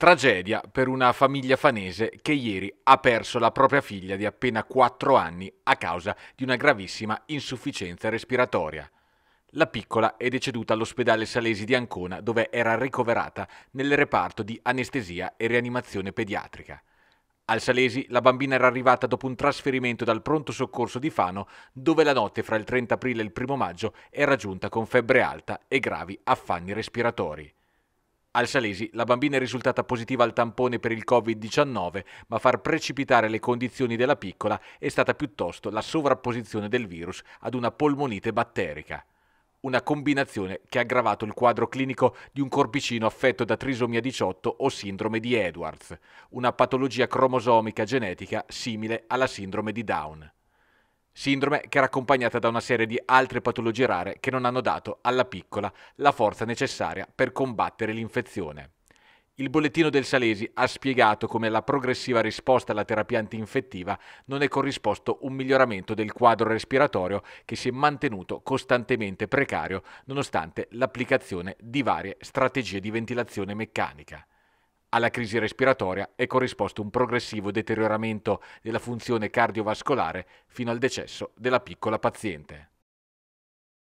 Tragedia per una famiglia fanese che ieri ha perso la propria figlia di appena 4 anni a causa di una gravissima insufficienza respiratoria. La piccola è deceduta all'ospedale Salesi di Ancona dove era ricoverata nel reparto di anestesia e rianimazione pediatrica. Al Salesi la bambina era arrivata dopo un trasferimento dal pronto soccorso di Fano dove la notte fra il 30 aprile e il 1 maggio era giunta con febbre alta e gravi affanni respiratori. Al Salesi la bambina è risultata positiva al tampone per il Covid-19, ma far precipitare le condizioni della piccola è stata piuttosto la sovrapposizione del virus ad una polmonite batterica. Una combinazione che ha aggravato il quadro clinico di un corpicino affetto da trisomia 18 o sindrome di Edwards, una patologia cromosomica genetica simile alla sindrome di Down sindrome che era accompagnata da una serie di altre patologie rare che non hanno dato alla piccola la forza necessaria per combattere l'infezione. Il bollettino del Salesi ha spiegato come la progressiva risposta alla terapia antinfettiva non è corrisposto un miglioramento del quadro respiratorio che si è mantenuto costantemente precario nonostante l'applicazione di varie strategie di ventilazione meccanica. Alla crisi respiratoria è corrisposto un progressivo deterioramento della funzione cardiovascolare fino al decesso della piccola paziente.